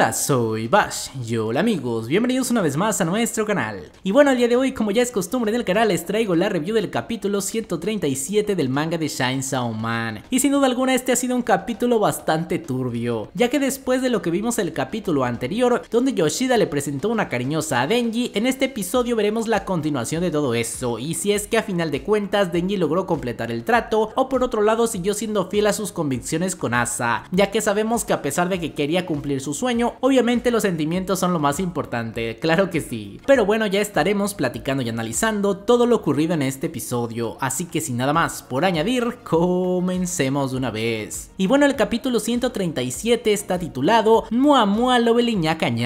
Hola, soy Bash y hola amigos, bienvenidos una vez más a nuestro canal. Y bueno, el día de hoy, como ya es costumbre en el canal, les traigo la review del capítulo 137 del manga de Shine Sao Man. Y sin duda alguna este ha sido un capítulo bastante turbio, ya que después de lo que vimos el capítulo anterior, donde Yoshida le presentó una cariñosa a Denji, en este episodio veremos la continuación de todo eso, y si es que a final de cuentas Denji logró completar el trato, o por otro lado siguió siendo fiel a sus convicciones con Asa, ya que sabemos que a pesar de que quería cumplir su sueño, obviamente los sentimientos son lo más importante, claro que sí. Pero bueno, ya estaremos platicando y analizando todo lo ocurrido en este episodio, así que sin nada más por añadir, comencemos de una vez. Y bueno, el capítulo 137 está titulado Muamua Mua Lovely Ñaca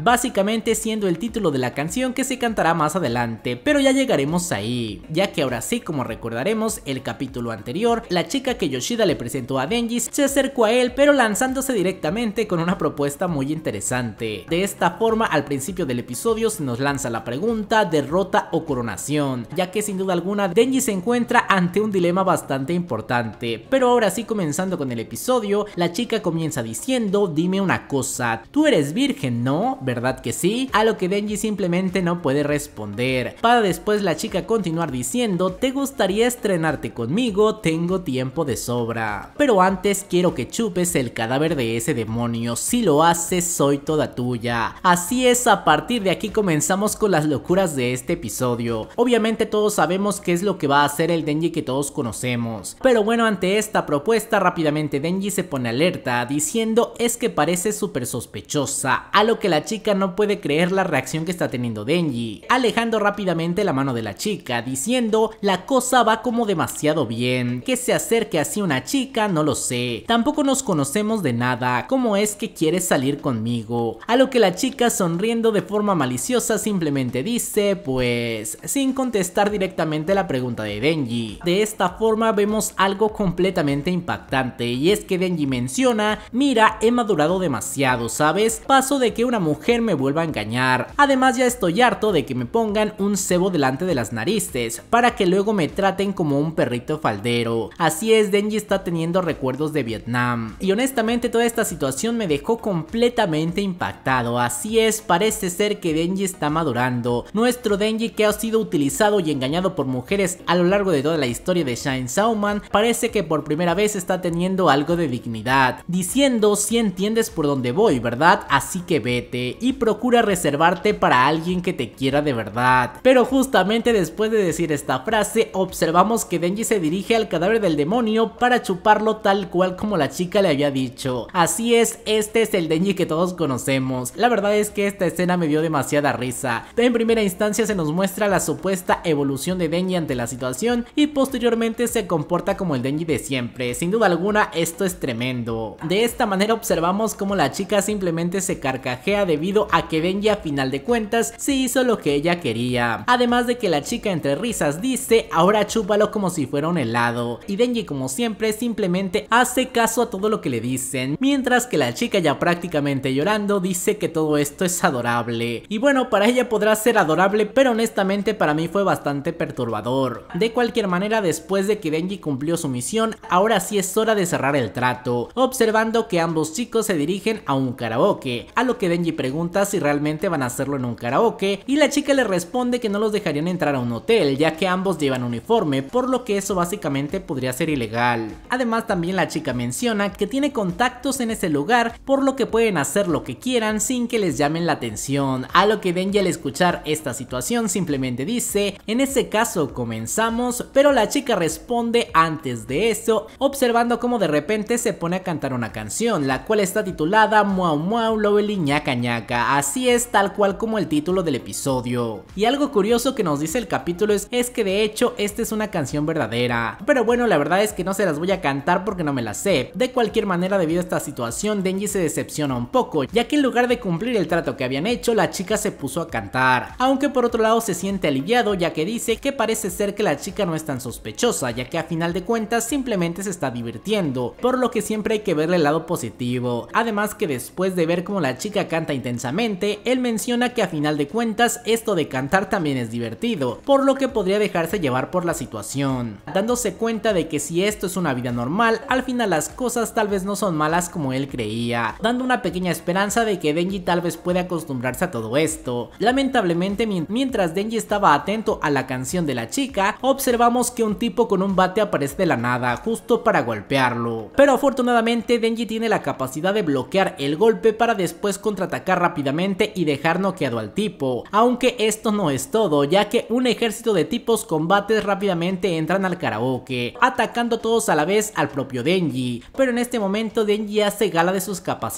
básicamente siendo el título de la canción que se cantará más adelante, pero ya llegaremos ahí, ya que ahora sí, como recordaremos, el capítulo anterior, la chica que Yoshida le presentó a Denji se acercó a él, pero lanzándose directamente con una propuesta muy interesante. De esta forma, al principio del episodio se nos lanza la pregunta derrota o coronación, ya que sin duda alguna Denji se encuentra ante un dilema bastante importante. Pero ahora sí, comenzando con el episodio, la chica comienza diciendo, dime una cosa, tú eres virgen, ¿no? ¿Verdad que sí? A lo que Denji simplemente no puede responder. Para después la chica continuar diciendo, te gustaría estrenarte conmigo, tengo tiempo de sobra. Pero antes quiero que chupes el cadáver de ese demonio, si lo haces soy toda tuya. Así es, a partir de aquí comenzamos con las locuras de este episodio. Obviamente todos sabemos qué es lo que va a hacer el Denji que todos conocemos. Pero bueno, ante esta propuesta rápidamente Denji se pone alerta diciendo es que parece súper sospechosa, a lo que la chica no puede creer la reacción que está teniendo Denji, alejando rápidamente la mano de la chica diciendo la cosa va como demasiado bien, que se acerque así una chica no lo sé, tampoco nos conocemos de nada, ¿cómo es que quieres salir ir conmigo. A lo que la chica sonriendo de forma maliciosa simplemente dice, pues, sin contestar directamente la pregunta de Denji. De esta forma vemos algo completamente impactante y es que Denji menciona, mira, he madurado demasiado, ¿sabes? Paso de que una mujer me vuelva a engañar. Además ya estoy harto de que me pongan un cebo delante de las narices para que luego me traten como un perrito faldero. Así es, Denji está teniendo recuerdos de Vietnam. Y honestamente toda esta situación me dejó con completamente impactado. Así es, parece ser que Denji está madurando. Nuestro Denji que ha sido utilizado y engañado por mujeres a lo largo de toda la historia de Shine Sauman, parece que por primera vez está teniendo algo de dignidad. Diciendo, si entiendes por dónde voy, ¿verdad? Así que vete y procura reservarte para alguien que te quiera de verdad. Pero justamente después de decir esta frase, observamos que Denji se dirige al cadáver del demonio para chuparlo tal cual como la chica le había dicho. Así es, este es el Denji que todos conocemos. La verdad es que esta escena me dio demasiada risa. En primera instancia se nos muestra la supuesta evolución de Denji ante la situación y posteriormente se comporta como el Denji de siempre. Sin duda alguna esto es tremendo. De esta manera observamos como la chica simplemente se carcajea debido a que Denji a final de cuentas se hizo lo que ella quería. Además de que la chica entre risas dice ahora chúpalo como si fuera un helado. Y Denji como siempre simplemente hace caso a todo lo que le dicen. Mientras que la chica ya prácticamente llorando, dice que todo esto es adorable. Y bueno, para ella podrá ser adorable, pero honestamente para mí fue bastante perturbador. De cualquier manera, después de que Denji cumplió su misión, ahora sí es hora de cerrar el trato, observando que ambos chicos se dirigen a un karaoke, a lo que Denji pregunta si realmente van a hacerlo en un karaoke, y la chica le responde que no los dejarían entrar a un hotel, ya que ambos llevan uniforme, por lo que eso básicamente podría ser ilegal. Además, también la chica menciona que tiene contactos en ese lugar, por lo que puede pueden hacer lo que quieran sin que les llamen la atención, a lo que Denji al escuchar esta situación simplemente dice, en ese caso comenzamos, pero la chica responde antes de eso, observando cómo de repente se pone a cantar una canción, la cual está titulada Muau Muau Lovely Ñaca Ñaca, así es tal cual como el título del episodio. Y algo curioso que nos dice el capítulo es, es que de hecho esta es una canción verdadera, pero bueno la verdad es que no se las voy a cantar porque no me las sé, de cualquier manera debido a esta situación Denji se decepciona un poco, ya que en lugar de cumplir el trato que habían hecho, la chica se puso a cantar. Aunque por otro lado se siente aliviado, ya que dice que parece ser que la chica no es tan sospechosa, ya que a final de cuentas simplemente se está divirtiendo, por lo que siempre hay que verle el lado positivo. Además que después de ver cómo la chica canta intensamente, él menciona que a final de cuentas esto de cantar también es divertido, por lo que podría dejarse llevar por la situación, dándose cuenta de que si esto es una vida normal, al final las cosas tal vez no son malas como él creía, dando una pequeña esperanza de que Denji tal vez pueda acostumbrarse a todo esto. Lamentablemente, mientras Denji estaba atento a la canción de la chica, observamos que un tipo con un bate aparece de la nada, justo para golpearlo. Pero afortunadamente, Denji tiene la capacidad de bloquear el golpe para después contraatacar rápidamente y dejar noqueado al tipo. Aunque esto no es todo, ya que un ejército de tipos combates rápidamente entran al karaoke, atacando todos a la vez al propio Denji. Pero en este momento, Denji hace gala de sus capacidades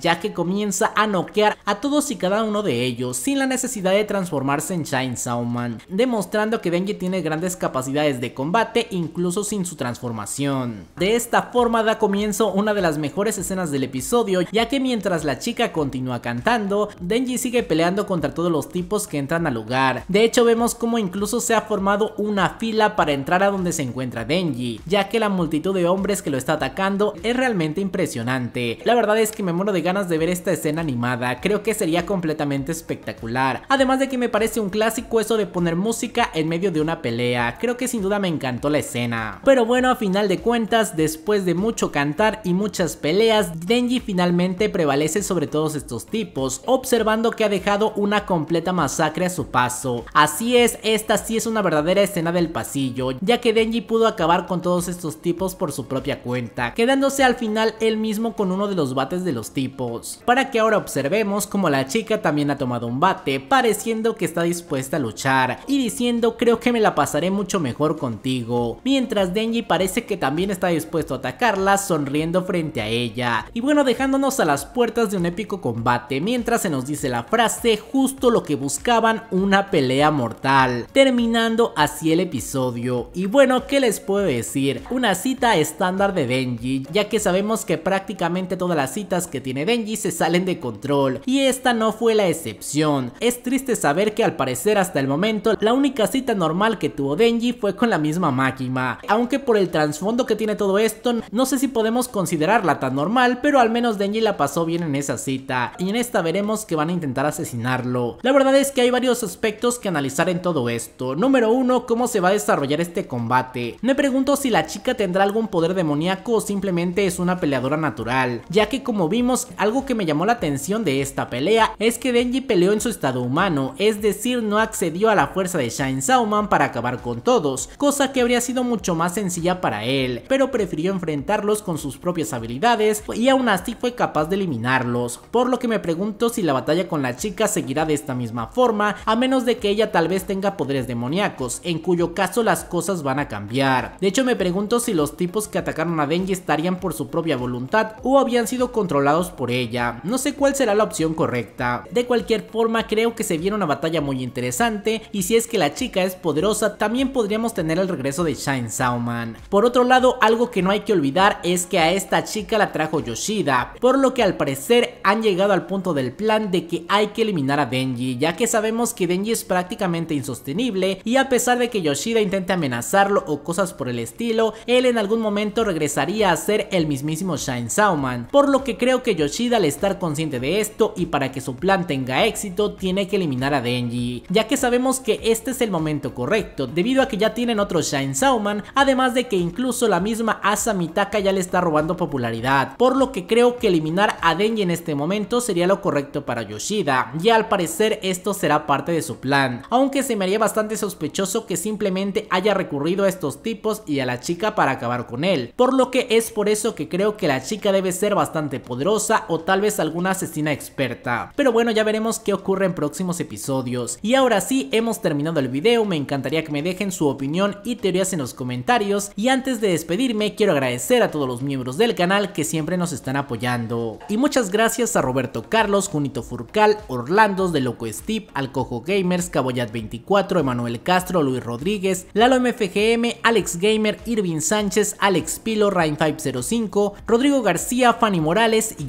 ya que comienza a noquear a todos y cada uno de ellos sin la necesidad de transformarse en Shine Man, demostrando que Denji tiene grandes capacidades de combate incluso sin su transformación. De esta forma da comienzo una de las mejores escenas del episodio ya que mientras la chica continúa cantando, Denji sigue peleando contra todos los tipos que entran al lugar. De hecho vemos como incluso se ha formado una fila para entrar a donde se encuentra Denji, ya que la multitud de hombres que lo está atacando es realmente impresionante. La verdad es que me de ganas de ver esta escena animada, creo que sería completamente espectacular. Además de que me parece un clásico eso de poner música en medio de una pelea, creo que sin duda me encantó la escena. Pero bueno, a final de cuentas, después de mucho cantar y muchas peleas, Denji finalmente prevalece sobre todos estos tipos, observando que ha dejado una completa masacre a su paso. Así es, esta sí es una verdadera escena del pasillo, ya que Denji pudo acabar con todos estos tipos por su propia cuenta, quedándose al final él mismo con uno de los bates de los tipos. Para que ahora observemos como la chica también ha tomado un bate, pareciendo que está dispuesta a luchar y diciendo creo que me la pasaré mucho mejor contigo, mientras Denji parece que también está dispuesto a atacarla sonriendo frente a ella. Y bueno, dejándonos a las puertas de un épico combate, mientras se nos dice la frase justo lo que buscaban, una pelea mortal, terminando así el episodio. Y bueno, ¿qué les puedo decir? Una cita estándar de Denji, ya que sabemos que prácticamente todas las citas que tiene Denji se salen de control y esta no fue la excepción. Es triste saber que al parecer hasta el momento la única cita normal que tuvo Denji fue con la misma máquina. Aunque por el trasfondo que tiene todo esto, no sé si podemos considerarla tan normal, pero al menos Denji la pasó bien en esa cita y en esta veremos que van a intentar asesinarlo. La verdad es que hay varios aspectos que analizar en todo esto. Número uno, cómo se va a desarrollar este combate. Me pregunto si la chica tendrá algún poder demoníaco o simplemente es una peleadora natural, ya que como vimos algo que me llamó la atención de esta pelea es que Denji peleó en su estado humano, es decir no accedió a la fuerza de Shine Sauman para acabar con todos, cosa que habría sido mucho más sencilla para él, pero prefirió enfrentarlos con sus propias habilidades y aún así fue capaz de eliminarlos, por lo que me pregunto si la batalla con la chica seguirá de esta misma forma, a menos de que ella tal vez tenga poderes demoníacos, en cuyo caso las cosas van a cambiar. De hecho me pregunto si los tipos que atacaron a Denji estarían por su propia voluntad o habían sido controlados por ella. No sé cuál será la opción correcta. De cualquier forma, creo que se viene una batalla muy interesante y si es que la chica es poderosa, también podríamos tener el regreso de Shine Sauman. Por otro lado, algo que no hay que olvidar es que a esta chica la trajo Yoshida, por lo que al parecer han llegado al punto del plan de que hay que eliminar a Denji, ya que sabemos que Denji es prácticamente insostenible y a pesar de que Yoshida intente amenazarlo o cosas por el estilo, él en algún momento regresaría a ser el mismísimo Shine Sauman, por lo que creo que Yoshida al estar consciente de esto y para que su plan tenga éxito tiene que eliminar a Denji, ya que sabemos que este es el momento correcto debido a que ya tienen otro Shine Sauman, además de que incluso la misma Asa Mitaka ya le está robando popularidad, por lo que creo que eliminar a Denji en este momento sería lo correcto para Yoshida, y al parecer esto será parte de su plan, aunque se me haría bastante sospechoso que simplemente haya recurrido a estos tipos y a la chica para acabar con él, por lo que es por eso que creo que la chica debe ser bastante poderosa o tal vez alguna asesina experta. Pero bueno, ya veremos qué ocurre en próximos episodios. Y ahora sí, hemos terminado el video, me encantaría que me dejen su opinión y teorías en los comentarios. Y antes de despedirme, quiero agradecer a todos los miembros del canal que siempre nos están apoyando. Y muchas gracias a Roberto Carlos, Junito Furcal, Orlando, De Loco Steve, Alcojo Gamers, Caboyat24, Emanuel Castro, Luis Rodríguez, Lalo MFGM, Alex Gamer, Irvin Sánchez, Alex Pilo, Rain505, Rodrigo García, Fanny Morales y